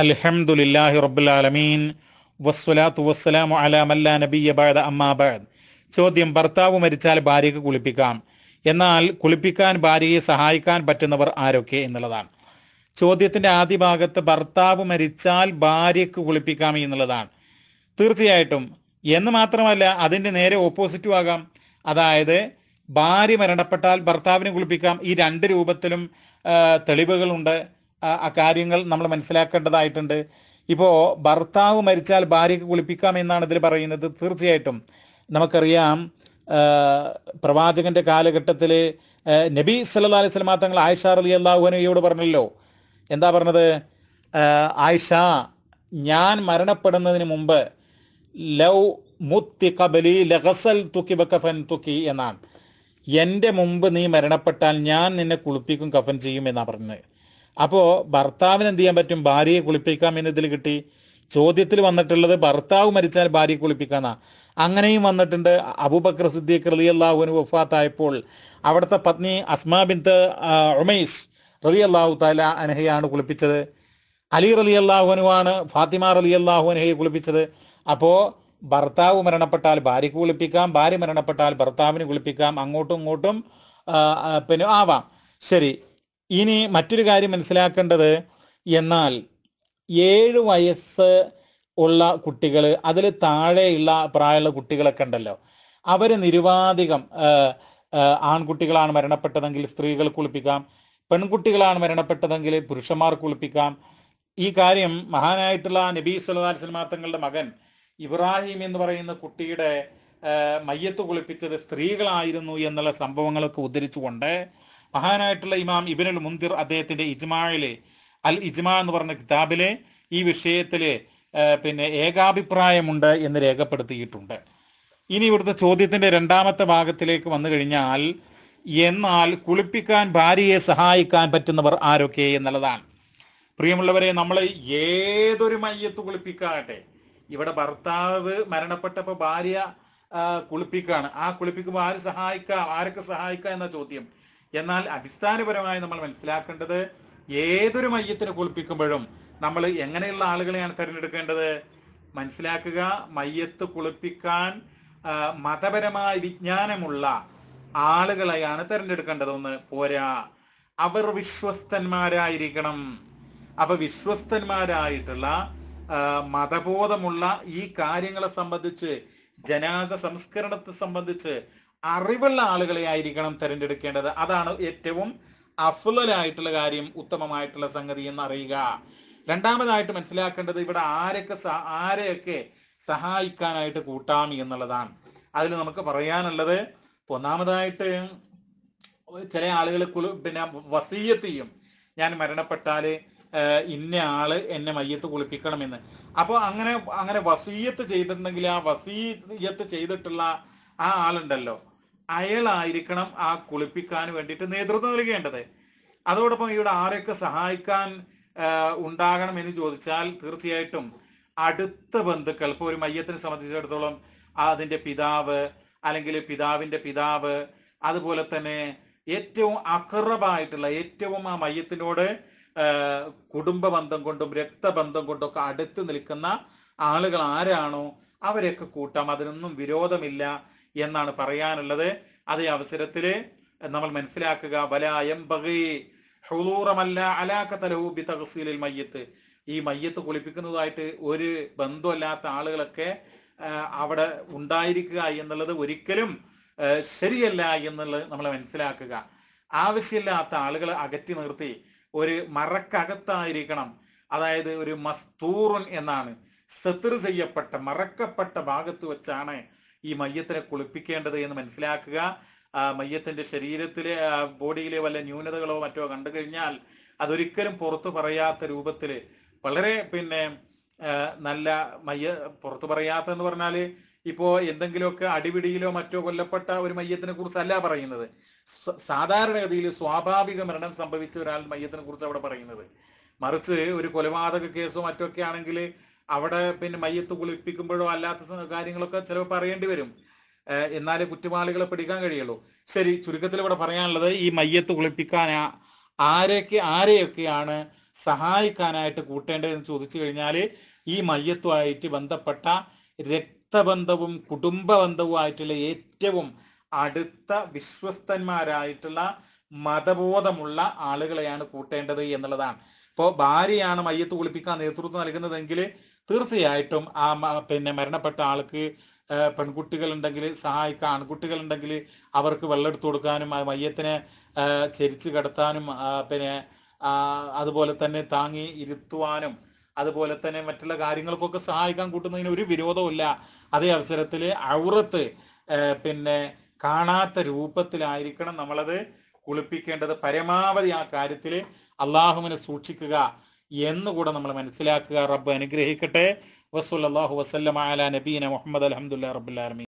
അൽഹംദുലില്ലാഹി റബ്ബുലാലമീൻ വസ്സലാത്തു വസ്സലാമു അലാ മല്ലാ നബിയ ബാദ അമ്മാബാദ് ചോദ്യം ഭർത്താവ് മരിച്ചാൽ ഭാര്യയ്ക്ക് കുളിപ്പിക്കാം എന്നാൽ കുളിപ്പിക്കാൻ ഭാര്യയെ സഹായിക്കാൻ പറ്റുന്നവർ ആരൊക്കെ എന്നുള്ളതാണ് ചോദ്യത്തിന്റെ ആദ്യ ഭാഗത്ത് ഭർത്താവ് മരിച്ചാൽ ഭാര്യയ്ക്ക് കുളിപ്പിക്കാം എന്നുള്ളതാണ് തീർച്ചയായിട്ടും എന്ന് മാത്രമല്ല അതിൻ്റെ നേരെ ഓപ്പോസിറ്റും ആകാം അതായത് ഭാര്യ മരണപ്പെട്ടാൽ ഭർത്താവിനെ കുളിപ്പിക്കാം ഈ രണ്ട് രൂപത്തിലും തെളിവുകളുണ്ട് കാര്യങ്ങൾ നമ്മൾ മനസ്സിലാക്കേണ്ടതായിട്ടുണ്ട് ഇപ്പോൾ ഭർത്താവ് മരിച്ചാൽ ഭാര്യയ്ക്ക് കുളിപ്പിക്കാം എന്നാണ് ഇതിൽ പറയുന്നത് തീർച്ചയായിട്ടും നമുക്കറിയാം പ്രവാചകന്റെ കാലഘട്ടത്തിൽ നബി സല്ലാ അലൈഹി സ്വലാ തങ്ങൾ ആയിഷ റലി അള്ളാഹുനയോട് പറഞ്ഞല്ലോ എന്താ പറഞ്ഞത് ആയിഷ ഞാൻ മരണപ്പെടുന്നതിന് മുമ്പ് ലൗ മുത്തി കബലി ലഹസൽ തുക്കി ബക്കഫൻ തുക്കി എന്നാണ് എൻ്റെ മുമ്പ് നീ മരണപ്പെട്ടാൽ ഞാൻ നിന്നെ കുളിപ്പിക്കും കഫൻ ചെയ്യും എന്നാണ് പറഞ്ഞത് അപ്പോൾ ഭർത്താവിന് എന്ത് ചെയ്യാൻ പറ്റും ഭാര്യയെ കുളിപ്പിക്കാം എന്നതിൽ കിട്ടി ചോദ്യത്തിൽ വന്നിട്ടുള്ളത് ഭർത്താവ് മരിച്ചാൽ ഭാര്യയെ കുളിപ്പിക്കാന്നാ അങ്ങനെയും വന്നിട്ടുണ്ട് അബൂബക്കർ സിദ്ദീഖ് റലി അള്ളാഹുവിന് വഫാത്തായപ്പോൾ അവിടുത്തെ പത്നി അസ്മാ ബിന്ത് ഉമൈസ് റലി അള്ളാഹു താല അനഹയാണ് കുളിപ്പിച്ചത് അലി റലി അള്ളാഹുനുവാണ് ഫാത്തിമ റലി അള്ളാഹു അനഹയെ കുളിപ്പിച്ചത് അപ്പോൾ ഭർത്താവ് മരണപ്പെട്ടാൽ ഭാര്യയ്ക്ക് കുളിപ്പിക്കാം ഭാര്യ മരണപ്പെട്ടാൽ ഭർത്താവിന് കുളിപ്പിക്കാം അങ്ങോട്ടും ഇങ്ങോട്ടും പിന്നെ ആവാം ശരി ഇനി മറ്റൊരു കാര്യം മനസ്സിലാക്കേണ്ടത് എന്നാൽ ഏഴ് വയസ്സ് ഉള്ള കുട്ടികൾ അതിൽ താഴെയുള്ള പ്രായമുള്ള കുട്ടികളൊക്കെ ഉണ്ടല്ലോ അവർ നിരുപാധികം ആൺകുട്ടികളാണ് മരണപ്പെട്ടതെങ്കിൽ സ്ത്രീകൾ കുളിപ്പിക്കാം പെൺകുട്ടികളാണ് മരണപ്പെട്ടതെങ്കിൽ പുരുഷന്മാർ കുളിപ്പിക്കാം ഈ കാര്യം മഹാനായിട്ടുള്ള നബി സുല്ലാ സിനിമാ തങ്ങളുടെ മകൻ ഇബ്രാഹിം എന്ന് പറയുന്ന കുട്ടിയുടെ മയ്യത്ത് കുളിപ്പിച്ചത് സ്ത്രീകളായിരുന്നു എന്നുള്ള സംഭവങ്ങളൊക്കെ ഉദ്ധരിച്ചുകൊണ്ട് മഹാനായിട്ടുള്ള ഇമാം ഇബിനുൽ മുന്തിർ അദ്ദേഹത്തിന്റെ ഇജ്മായിലെ അൽ ഇജ്മ എന്ന് പറഞ്ഞ കിതാബിലെ ഈ വിഷയത്തിലെ പിന്നെ ഏകാഭിപ്രായമുണ്ട് എന്ന് രേഖപ്പെടുത്തിയിട്ടുണ്ട് ഇനി ഇവിടുത്തെ ചോദ്യത്തിന്റെ രണ്ടാമത്തെ ഭാഗത്തിലേക്ക് വന്നു കഴിഞ്ഞാൽ എന്നാൽ കുളിപ്പിക്കാൻ ഭാര്യയെ സഹായിക്കാൻ പറ്റുന്നവർ ആരൊക്കെ എന്നുള്ളതാണ് പ്രിയമുള്ളവരെ നമ്മൾ ഏതൊരു മയ്യത്ത് കുളിപ്പിക്കാകട്ടെ ഇവിടെ ഭർത്താവ് മരണപ്പെട്ടപ്പോൾ ഭാര്യ കുളിപ്പിക്കുകയാണ് ആ കുളിപ്പിക്കുമ്പോൾ ആര് സഹായിക്കാം ആരൊക്കെ സഹായിക്കാം എന്ന ചോദ്യം എന്നാൽ അടിസ്ഥാനപരമായി നമ്മൾ മനസ്സിലാക്കേണ്ടത് ഏതൊരു മയ്യത്തിനെ കുളിപ്പിക്കുമ്പോഴും നമ്മൾ എങ്ങനെയുള്ള ആളുകളെയാണ് തിരഞ്ഞെടുക്കേണ്ടത് മനസ്സിലാക്കുക മയ്യത്ത് കുളിപ്പിക്കാൻ മതപരമായ വിജ്ഞാനമുള്ള ആളുകളെയാണ് തിരഞ്ഞെടുക്കേണ്ടതെന്ന് പോരാ അവർ വിശ്വസ്തന്മാരായിരിക്കണം അപ്പൊ വിശ്വസ്തന്മാരായിട്ടുള്ള മതബോധമുള്ള ഈ കാര്യങ്ങളെ സംബന്ധിച്ച് ജനാസ സംസ്കരണത്തെ സംബന്ധിച്ച് അറിവുള്ള ആളുകളെ ആയിരിക്കണം തിരഞ്ഞെടുക്കേണ്ടത് അതാണ് ഏറ്റവും അഫുലായിട്ടുള്ള കാര്യം ഉത്തമമായിട്ടുള്ള സംഗതി എന്ന് അറിയുക രണ്ടാമതായിട്ട് മനസ്സിലാക്കേണ്ടത് ഇവിടെ ആരൊക്കെ ആരെയൊക്കെ സഹായിക്കാനായിട്ട് കൂട്ടാം എന്നുള്ളതാണ് അതിൽ നമുക്ക് പറയാനുള്ളത് ഒന്നാമതായിട്ട് ചില ആളുകൾ പിന്നെ വസീയത്തെയും ഞാൻ മരണപ്പെട്ടാല് ഇന്ന ആള് എന്നെ മയ്യത്ത് കുളിപ്പിക്കണമെന്ന് അപ്പോൾ അങ്ങനെ അങ്ങനെ വസീയത്ത് ചെയ്തിട്ടുണ്ടെങ്കിൽ ആ വസീയത്ത് ചെയ്തിട്ടുള്ള ആ ആളുണ്ടല്ലോ അയാളായിരിക്കണം ആ കുളിപ്പിക്കാൻ വേണ്ടിയിട്ട് നേതൃത്വം നൽകേണ്ടത് അതോടൊപ്പം ഇവിടെ ആരെയൊക്കെ സഹായിക്കാൻ ഉണ്ടാകണം എന്ന് ചോദിച്ചാൽ തീർച്ചയായിട്ടും അടുത്ത ബന്ധുക്കൾ ഇപ്പോൾ ഒരു മയ്യത്തിനെ സംബന്ധിച്ചിടത്തോളം അതിൻ്റെ പിതാവ് അല്ലെങ്കിൽ പിതാവിൻ്റെ പിതാവ് അതുപോലെ തന്നെ ഏറ്റവും അക്രബായിട്ടുള്ള ഏറ്റവും ആ മയ്യത്തിനോട് കുടുംബ ബന്ധം കൊണ്ടും രക്തബന്ധം കൊണ്ടൊക്കെ അടുത്ത് നിൽക്കുന്ന ആളുകൾ ആരാണോ അവരെയൊക്കെ കൂട്ടാം അതിനൊന്നും വിരോധമില്ല എന്നാണ് പറയാനുള്ളത് അതേ അവസരത്തിൽ നമ്മൾ മനസ്സിലാക്കുക വലായം ബഗേ ഹുദൂറമല്ല അലാക്കത്തലഹു ബി തഹസീലിൽ മയ്യത്ത് ഈ മയ്യത്ത് കുളിപ്പിക്കുന്നതായിട്ട് ഒരു ബന്ധമല്ലാത്ത ആളുകളൊക്കെ അവിടെ ഉണ്ടായിരിക്കുക എന്നുള്ളത് ഒരിക്കലും ശരിയല്ല എന്നുള്ളത് നമ്മൾ മനസ്സിലാക്കുക ആവശ്യമില്ലാത്ത ആളുകൾ അകറ്റി നിർത്തി ഒരു മറക്കകത്തായിരിക്കണം അതായത് ഒരു മസ്തൂറുൻ എന്നാണ് സത്ർ ചെയ്യപ്പെട്ട മറക്കപ്പെട്ട ഭാഗത്ത് വെച്ചാണ് ഈ മയ്യത്തിനെ കുളിപ്പിക്കേണ്ടത് എന്ന് മനസ്സിലാക്കുക മയ്യത്തിന്റെ ശരീരത്തിലെ ബോഡിയിലെ വല്ല ന്യൂനതകളോ മറ്റോ കണ്ടു കഴിഞ്ഞാൽ അതൊരിക്കലും പുറത്തു പറയാത്ത രൂപത്തിൽ വളരെ പിന്നെ നല്ല മയ്യ പുറത്തു എന്ന് പറഞ്ഞാൽ ഇപ്പോ എന്തെങ്കിലുമൊക്കെ അടിപിടിയിലോ മറ്റോ കൊല്ലപ്പെട്ട ഒരു മയ്യത്തിനെ കുറിച്ചല്ല പറയുന്നത് സാധാരണഗതിയിൽ സ്വാഭാവിക മരണം സംഭവിച്ച ഒരാൾ മയ്യത്തിനെ കുറിച്ച് അവിടെ പറയുന്നത് മറിച്ച് ഒരു കൊലപാതക കേസോ മറ്റൊക്കെ ആണെങ്കിൽ അവിടെ പിന്നെ മയ്യത്ത് കുളിപ്പിക്കുമ്പോഴോ അല്ലാത്ത കാര്യങ്ങളൊക്കെ ചിലപ്പോൾ പറയേണ്ടി വരും എന്നാലേ കുറ്റവാളികളെ പിടിക്കാൻ കഴിയുള്ളൂ ശരി ചുരുക്കത്തിൽ ഇവിടെ പറയാനുള്ളത് ഈ മയ്യത്ത് കുളിപ്പിക്കാൻ ആരെയൊക്കെ ആരെയൊക്കെയാണ് സഹായിക്കാനായിട്ട് കൂട്ടേണ്ടതെന്ന് ചോദിച്ചു കഴിഞ്ഞാൽ ഈ മയ്യത്തുമായിട്ട് ബന്ധപ്പെട്ട രക്തബന്ധവും കുടുംബ ബന്ധവും ആയിട്ടുള്ള ഏറ്റവും അടുത്ത വിശ്വസ്തന്മാരായിട്ടുള്ള മതബോധമുള്ള ആളുകളെയാണ് കൂട്ടേണ്ടത് എന്നുള്ളതാണ് ഇപ്പോൾ ഭാര്യയാണ് മയ്യത്ത് കുളിപ്പിക്കാൻ നേതൃത്വം നൽകുന്നതെങ്കിൽ തീർച്ചയായിട്ടും ആ പിന്നെ മരണപ്പെട്ട ആൾക്ക് പെൺകുട്ടികളുണ്ടെങ്കിൽ സഹായിക്കുക ആൺകുട്ടികളുണ്ടെങ്കിൽ അവർക്ക് വെള്ളമെടുത്തു കൊടുക്കാനും ആ മയ്യത്തിനെ ചരിച്ചു കിടത്താനും പിന്നെ അതുപോലെ തന്നെ താങ്ങി ഇരുത്തുവാനും അതുപോലെ തന്നെ മറ്റുള്ള കാര്യങ്ങൾക്കൊക്കെ സഹായിക്കാൻ കൂട്ടുന്നതിന് ഒരു വിരോധവുമില്ല അതേ അവസരത്തിൽ ഔറത്ത് പിന്നെ കാണാത്ത രൂപത്തിലായിരിക്കണം നമ്മളത് കുളിപ്പിക്കേണ്ടത് പരമാവധി ആ കാര്യത്തിൽ അള്ളാഹുവിനെ സൂക്ഷിക്കുക എന്നുകൂടെ നമ്മൾ മനസ്സിലാക്കുക റബ്ബ് അനുഗ്രഹിക്കട്ടെ വസ്സുല്ലാഹു വസ്ലം അല നബീന മുഹമ്മദ് അലഹമുല്ലാ റബ്ബുലാലമി